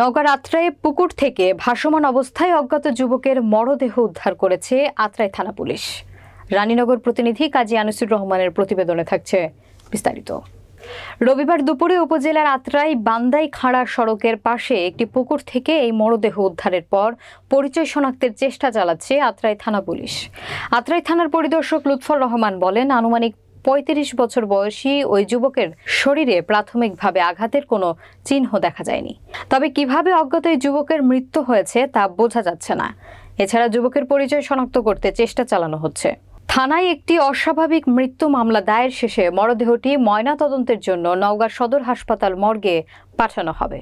নগর আত্রায় পুকুর থেকে ভাসমান অবস্থায় অজ্ঞাত যুবকের মরদেহ উদ্ধার করেছে আত্রাই থানা পুলিশ রানীনগর প্রতিনিধি কাজী আনিসুর রহমানের প্রতিবেদনে থাকছে বিস্তারিত রবিবার দুপুরে উপজেলার আত্রাই বান্দাই খাড়া সড়কের পাশে একটি পুকুর থেকে এই মরদেহ উদ্ধারের পর পরিচয় শনাক্তের চেষ্টা চালাচ্ছে আত্রাই থানা পুলিশ আত্রাই থানার পরিদর্শক লুৎফর রহমান বলেন আনুমানিক ৩৫ বছর বয়সী ওই যুবকের শরীরে প্রাথমিকভাবে আঘাতের কোনো চিহ্ন দেখা যায়নি তবে কিভাবে অজ্ঞাত এই যুবকের মৃত্যু হয়েছে তা বোঝা যাচ্ছে না এছাড়া যুবকের পরিচয় শনাক্ত করতে চেষ্টা চালানো হচ্ছে থানায় একটি অস্বাভাবিক মৃত্যু মামলা দায়ের শেষে মরদেহটি ময়নাতদন্তের জন্য নওগাঁ সদর হাসপাতাল মর্গে পাঠানো হবে